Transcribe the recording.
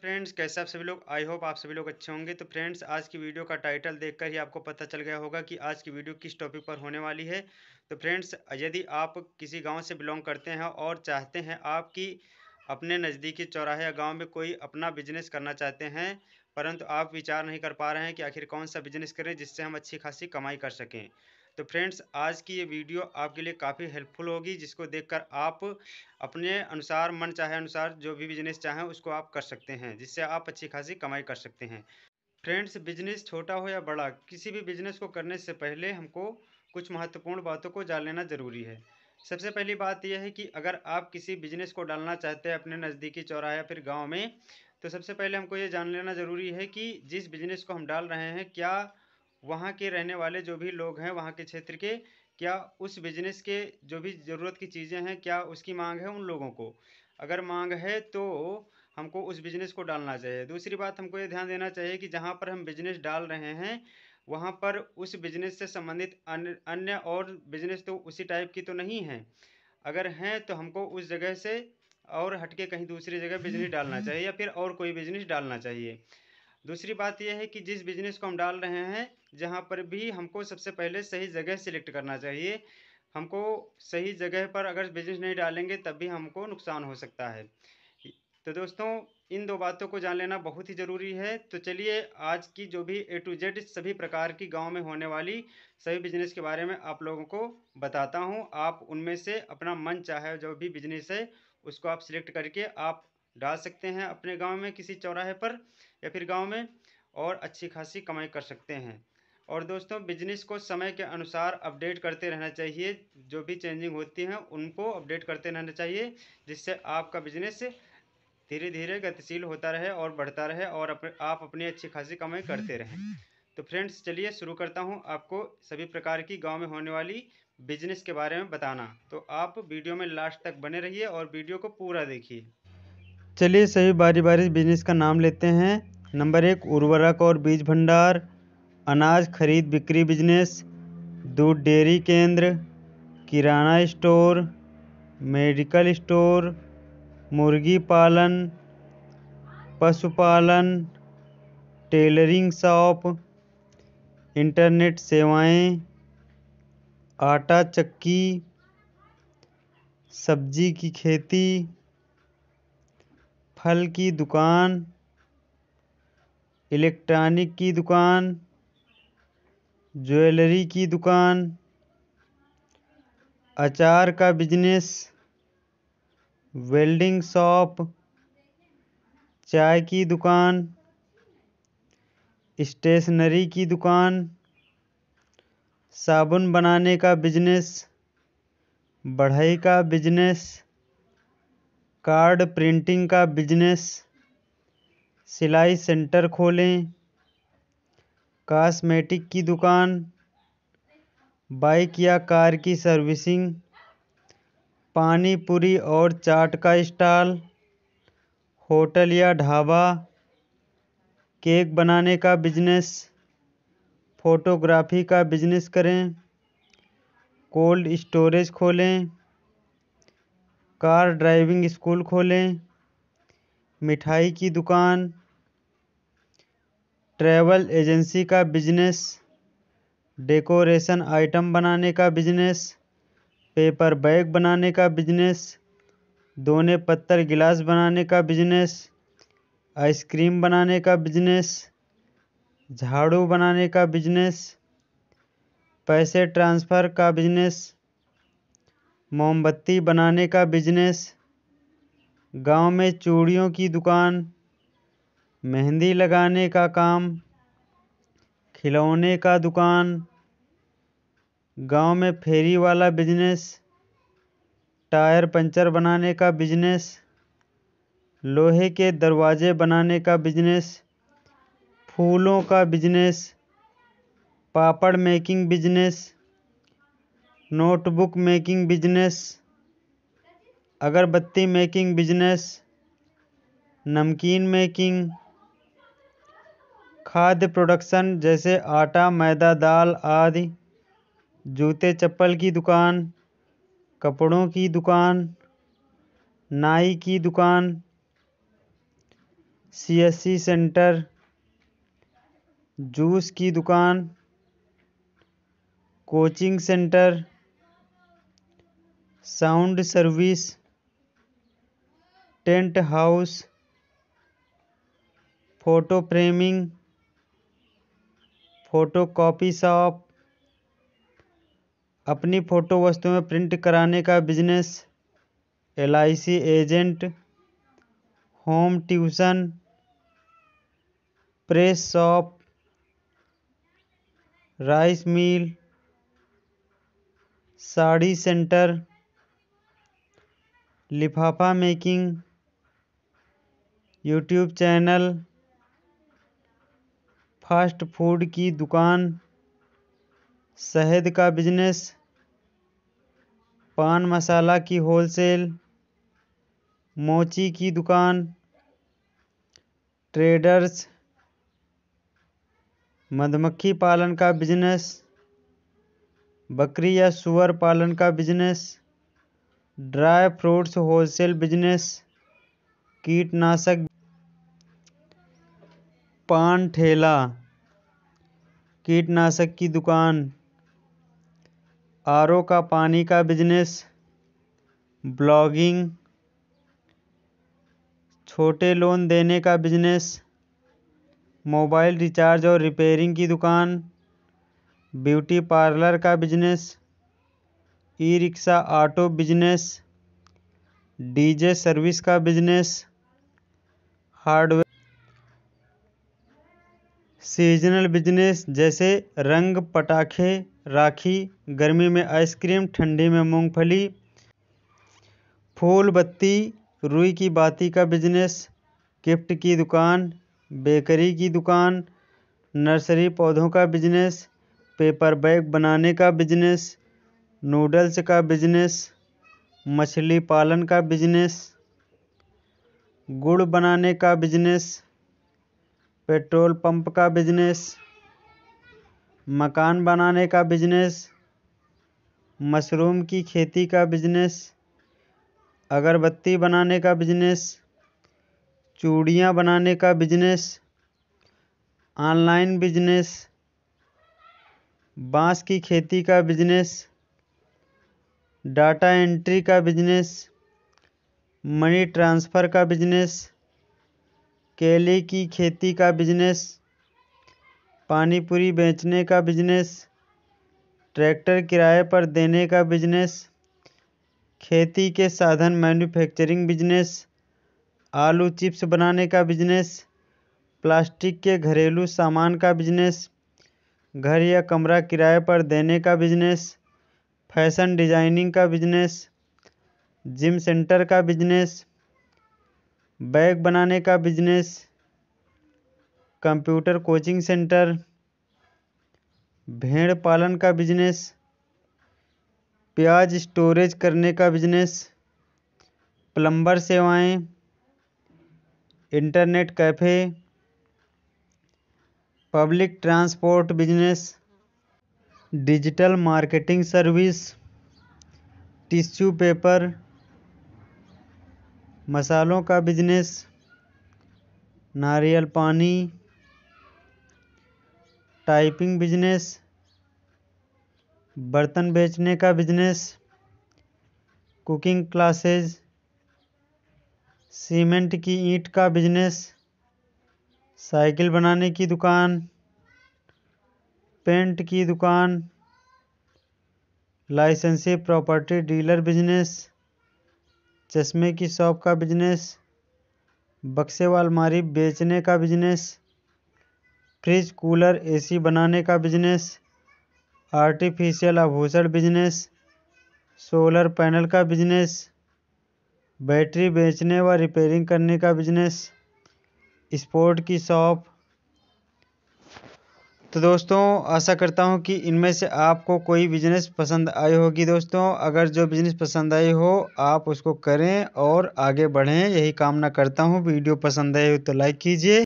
friends कैसे आप सभी लोग आई होप आप सभी लोग अच्छे होंगे तो फ्रेंड्स आज की वीडियो का टाइटल देखकर ही आपको पता चल गया होगा कि आज की वीडियो किस टॉपिक पर होने वाली है तो फ्रेंड्स यदि आप किसी गांव से बिलोंग करते हैं और चाहते हैं आपकी अपने नज़दीकी चौराहे या गाँव में कोई अपना बिजनेस करना चाहते हैं परंतु आप विचार नहीं कर पा रहे हैं कि आखिर कौन सा बिजनेस करें जिससे हम अच्छी खासी कमाई कर सकें तो फ्रेंड्स आज की ये वीडियो आपके लिए काफ़ी हेल्पफुल होगी जिसको देखकर आप अपने अनुसार मन चाहे अनुसार जो भी बिजनेस चाहें उसको आप कर सकते हैं जिससे आप अच्छी खासी कमाई कर सकते हैं फ्रेंड्स बिजनेस छोटा हो या बड़ा किसी भी बिजनेस को करने से पहले हमको कुछ महत्वपूर्ण बातों को जान लेना ज़रूरी है सबसे पहली बात यह है कि अगर आप किसी बिजनेस को डालना चाहते हैं अपने नज़दीकी चौराहे या फिर गांव में तो सबसे पहले हमको ये जान लेना ज़रूरी है कि जिस बिजनेस को हम डाल रहे हैं क्या वहाँ के रहने वाले जो भी लोग हैं वहाँ के क्षेत्र के क्या उस बिजनेस के जो भी ज़रूरत की चीज़ें हैं क्या उसकी मांग है उन लोगों को अगर मांग है तो हमको उस बिजनेस को डालना चाहिए दूसरी बात हमको ये ध्यान देना चाहिए कि जहाँ पर हम बिजनेस डाल रहे हैं वहाँ पर उस बिजनेस से संबंधित अन्य अन्य और बिजनेस तो उसी टाइप की तो नहीं है अगर हैं तो हमको उस जगह से और हटके कहीं दूसरी जगह बिजनेस डालना चाहिए या फिर और कोई बिजनेस डालना चाहिए दूसरी बात यह है कि जिस बिज़नेस को हम डाल रहे हैं जहाँ पर भी हमको सबसे पहले सही जगह सिलेक्ट करना चाहिए हमको सही जगह पर अगर बिजनेस नहीं डालेंगे तब भी हमको नुकसान हो सकता है तो दोस्तों इन दो बातों को जान लेना बहुत ही ज़रूरी है तो चलिए आज की जो भी ए टू जेड सभी प्रकार की गांव में होने वाली सभी बिजनेस के बारे में आप लोगों को बताता हूं आप उनमें से अपना मन चाहे जो भी बिजनेस है उसको आप सिलेक्ट करके आप डाल सकते हैं अपने गांव में किसी चौराहे पर या फिर गांव में और अच्छी खासी कमाई कर सकते हैं और दोस्तों बिजनेस को समय के अनुसार अपडेट करते रहना चाहिए जो भी चेंजिंग होती हैं उनको अपडेट करते रहना चाहिए जिससे आपका बिजनेस धीरे धीरे गतिशील होता रहे और बढ़ता रहे और अप, आप अपनी अच्छी खासी कमाई करते रहें तो फ्रेंड्स चलिए शुरू करता हूँ आपको सभी प्रकार की गाँव में होने वाली बिजनेस के बारे में बताना तो आप वीडियो में लास्ट तक बने रहिए और वीडियो को पूरा देखिए चलिए सभी बारी बारी बिजनेस का नाम लेते हैं नंबर एक उर्वरक और बीज भंडार अनाज खरीद बिक्री बिजनेस दूध डेयरी केंद्र किराना स्टोर मेडिकल स्टोर मुर्गी पालन पशुपालन टेलरिंग शॉप इंटरनेट सेवाएं, आटा चक्की सब्जी की खेती फल की दुकान इलेक्ट्रॉनिक की दुकान ज्वेलरी की दुकान अचार का बिजनेस वेल्डिंग शॉप चाय की दुकान स्टेशनरी की दुकान साबुन बनाने का बिजनेस बढ़ई का बिजनेस कार्ड प्रिंटिंग का बिजनेस सिलाई सेंटर खोलें कॉस्मेटिक की दुकान बाइक या कार की सर्विसिंग पानी पूरी और चाट का स्टॉल होटल या ढाबा केक बनाने का बिजनेस फ़ोटोग्राफी का बिजनेस करें कोल्ड स्टोरेज खोलें कार ड्राइविंग स्कूल खोलें मिठाई की दुकान ट्रैवल एजेंसी का बिजनेस डेकोरेशन आइटम बनाने का बिजनेस पेपर बैग बनाने का बिजनेस दोने पत्थर गिलास बनाने का बिजनेस आइसक्रीम बनाने का बिजनेस झाड़ू बनाने का बिजनेस पैसे ट्रांसफ़र का बिजनेस मोमबत्ती बनाने का बिजनेस गांव में चूड़ियों की दुकान मेहंदी लगाने का काम खिलौने का दुकान गांव में फेरी वाला बिजनेस टायर पंचर बनाने का बिजनेस लोहे के दरवाजे बनाने का बिजनेस फूलों का business papad making business notebook making business अगरबत्ती मेकिंग बिजनेस नमकीन मेकिंग खाद्य प्रोडक्शन जैसे आटा मैदा दाल आदि जूते चप्पल की दुकान कपड़ों की दुकान नाई की दुकान सीएससी सेंटर जूस की दुकान coaching centre sound service tent house photo framing photo copy shop अपनी फ़ोटो में प्रिंट कराने का business L agent home tuition press shop rice mill sari centre लिफाफा making YouTube channel fast food की दुकान शहद का बिजनेस पान मसाला की होलसेल मोची की दुकान ट्रेडर्स मधुमक्खी पालन का बिजनेस बकरी या सुअर पालन का business dry fruits wholesale business कीटनाशक पान ठेला कीटनाशक की दुकान आर ओ का पानी का बिजनेस ब्लॉगिंग छोटे लोन देने का बिजनेस मोबाइल रिचार्ज और रिपेयरिंग की दुकान ब्यूटी पार्लर का business e rickshaw auto business DJ service का बिजनेस हार्डवेयर सीजनल बिजनेस जैसे रंग पटाखे राखी गर्मी में आइसक्रीम ठंडी में मूंगफली फूल बत्ती रुई की बाती का बिजनेस गिफ्ट की दुकान बेकरी की दुकान नर्सरी पौधों का बिजनेस पेपर बैग बनाने का बिजनेस नूडल्स का बिजनेस मछली पालन का बिजनेस गुड़ बनाने का बिजनेस पेट्रोल पंप का बिजनेस मकान बनाने का बिजनेस मशरूम की खेती का बिजनेस अगरबत्ती बनाने का बिजनेस चूड़ियाँ बनाने का बिजनेस ऑनलाइन बिजनेस बांस की खेती का बिजनेस डाटा एंट्री का बिजनेस मनी ट्रांसफ़र का बिजनेस केले की खेती का बिजनेस पानीपुरी बेचने का बिजनेस ट्रैक्टर किराए पर देने का बिजनेस खेती के साधन मैन्युफैक्चरिंग बिजनेस आलू चिप्स बनाने का बिजनेस प्लास्टिक के घरेलू सामान का बिजनेस घर या कमरा किराए पर देने का बिजनेस फैशन डिजाइनिंग का बिजनेस जिम सेंटर का बिजनेस बैग बनाने का बिजनेस कंप्यूटर कोचिंग सेंटर भेड़ पालन का बिजनेस प्याज स्टोरेज करने का बिजनेस प्लम्बर सेवाएं, internet cafe public transport business digital marketing service tissue paper मसालों का बिजनेस नारियल पानी टाइपिंग बिजनेस बर्तन बेचने का बिजनेस कुकिंग क्लासेस सीमेंट की ईंट का बिजनेस साइकिल बनाने की दुकान पेंट की दुकान लाइसेंसी प्रॉपर्टी डीलर बिजनेस चश्मे की शॉप का बिजनेस बक्से व अलमारी बेचने का बिजनेस फ्रिज कूलर एसी बनाने का बिजनेस आर्टिफिशियल आभूषण बिजनेस सोलर पैनल का बिजनेस बैटरी बेचने व रिपेयरिंग करने का बिजनेस स्पोर्ट की शॉप तो दोस्तों आशा करता हूँ कि इनमें से आपको कोई बिजनेस पसंद आई होगी दोस्तों अगर जो बिजनेस पसंद आई हो आप उसको करें और आगे बढ़ें यही कामना करता हूँ वीडियो पसंद आई हो तो लाइक कीजिए